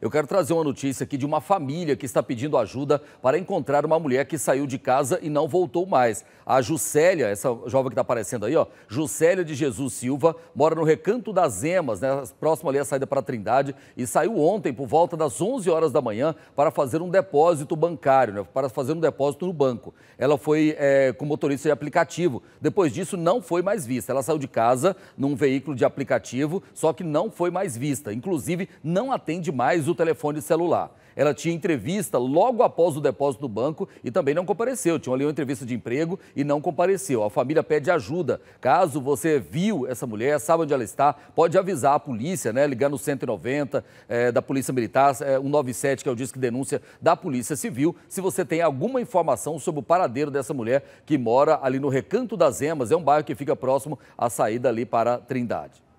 Eu quero trazer uma notícia aqui de uma família que está pedindo ajuda para encontrar uma mulher que saiu de casa e não voltou mais. A Juscelia, essa jovem que está aparecendo aí, ó, Juscelia de Jesus Silva, mora no Recanto das Emas, né, próximo ali à saída para a Trindade, e saiu ontem por volta das 11 horas da manhã para fazer um depósito bancário, né, para fazer um depósito no banco. Ela foi é, com motorista de aplicativo. Depois disso, não foi mais vista. Ela saiu de casa num veículo de aplicativo, só que não foi mais vista. Inclusive, não atende mais o telefone celular. Ela tinha entrevista logo após o depósito do banco e também não compareceu. Tinha ali uma entrevista de emprego e não compareceu. A família pede ajuda. Caso você viu essa mulher, sabe onde ela está, pode avisar a polícia, né? Ligar no 190 é, da Polícia Militar, é, 197, que é o disco de denúncia da Polícia Civil, se você tem alguma informação sobre o paradeiro dessa mulher que mora ali no Recanto das Emas. É um bairro que fica próximo à saída ali para Trindade.